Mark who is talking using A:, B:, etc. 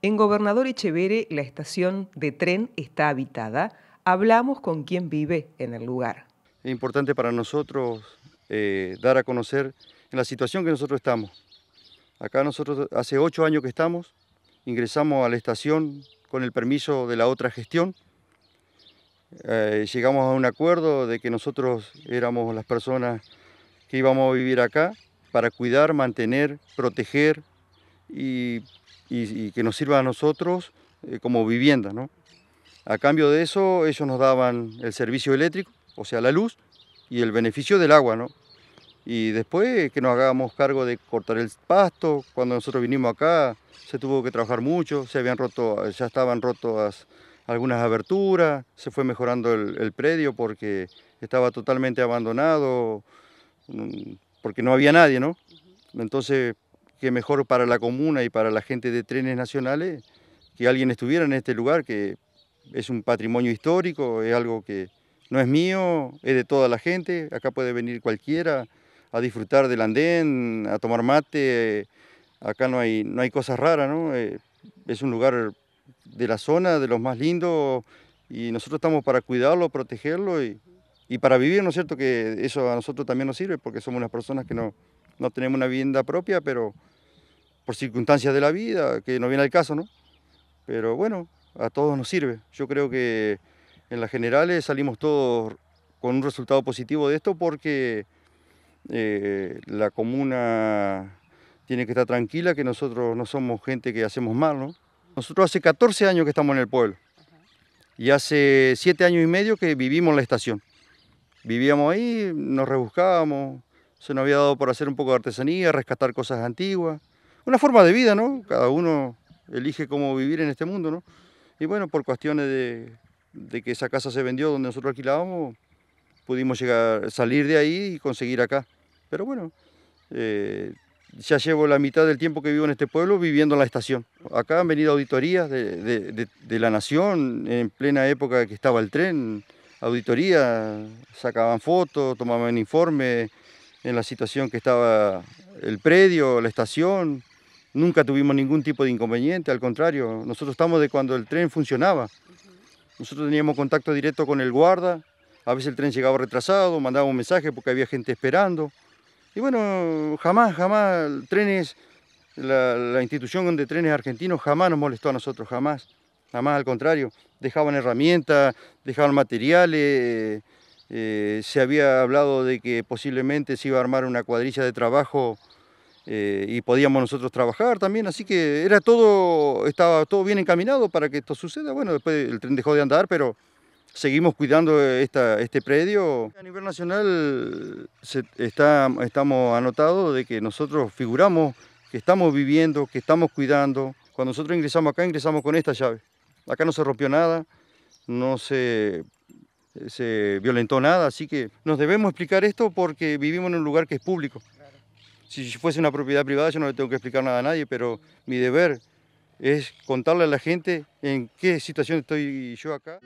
A: En Gobernador Echevere, la estación de tren está habitada. Hablamos con quien vive en el lugar. Es importante para nosotros eh, dar a conocer la situación que nosotros estamos. Acá nosotros hace ocho años que estamos, ingresamos a la estación con el permiso de la otra gestión. Eh, llegamos a un acuerdo de que nosotros éramos las personas que íbamos a vivir acá para cuidar, mantener, proteger y, que nos sirva a nosotros eh, como vivienda. ¿no? A cambio de eso, ellos nos daban el servicio eléctrico, o sea, la luz, y el beneficio del agua. ¿no? Y después que nos hagamos cargo de cortar el pasto, cuando nosotros vinimos acá se tuvo que trabajar mucho, se habían roto, ya estaban rotas algunas aberturas, se fue mejorando el, el, predio porque estaba totalmente abandonado, mm, porque no había nadie, ¿no? Entonces que mejor para la comuna y para la gente de trenes nacionales que alguien estuviera en este lugar, que es un patrimonio histórico, es algo que no es mío, es de toda la gente, acá puede venir cualquiera a disfrutar del andén, a tomar mate, acá no hay, no hay cosas raras, ¿no? Eh, es un lugar de la zona, de los más lindos, y nosotros estamos para cuidarlo, protegerlo y, y para vivir, ¿no es cierto? Que eso a nosotros también nos sirve porque somos las personas que no, no tenemos una vivienda propia, pero por circunstancias de la vida, que no viene al caso, ¿no? Pero bueno, a todos nos sirve. Yo creo que en las generales salimos todos con un resultado positivo de esto porque eh, la comuna tiene que estar tranquila, que nosotros no somos gente que hacemos mal, ¿no? Nosotros hace 14 años que estamos en el pueblo y hace 7 años y medio que vivimos en la estación. Vivíamos ahí, nos rebuscábamos, se nos había dado por hacer un poco de artesanía, rescatar cosas antiguas. Una forma de vida, ¿no? Cada uno elige cómo vivir en este mundo, ¿no? Y bueno, por cuestiones de, que esa casa se vendió donde nosotros alquilábamos, pudimos llegar, salir de ahí y conseguir acá. Pero bueno, eh, ya llevo la mitad del tiempo que vivo en este pueblo viviendo en la estación. Acá han venido auditorías de, la nación en plena época que estaba el tren, auditoría, sacaban fotos, tomaban informes, en la situación que estaba el predio, la estación. Nunca tuvimos ningún tipo de inconveniente, al contrario, nosotros estamos de cuando el tren funcionaba. Nosotros teníamos contacto directo con el guarda, a veces el tren llegaba retrasado, mandaba un mensaje porque había gente esperando. Y bueno, jamás, jamás, trenes, la institución de trenes argentinos jamás nos molestó a nosotros, jamás. Jamás, al contrario, dejaban herramientas, dejaban materiales. Eh, se había hablado de que posiblemente se iba a armar una cuadrilla de trabajo eh, y podíamos nosotros trabajar también, así que era todo, estaba todo bien encaminado para que esto suceda. Bueno, después el tren dejó de andar, pero seguimos cuidando esta, este predio. A nivel nacional se, está, estamos anotados de que nosotros figuramos que estamos viviendo, que estamos cuidando. Cuando nosotros ingresamos acá, ingresamos con esta llave. Acá no se rompió nada, no se se violentó nada, así que nos debemos explicar esto porque vivimos en un lugar que es público. Si fuese una propiedad privada yo no le tengo que explicar nada a nadie, pero mi deber es contarle a la gente en qué situación estoy yo acá.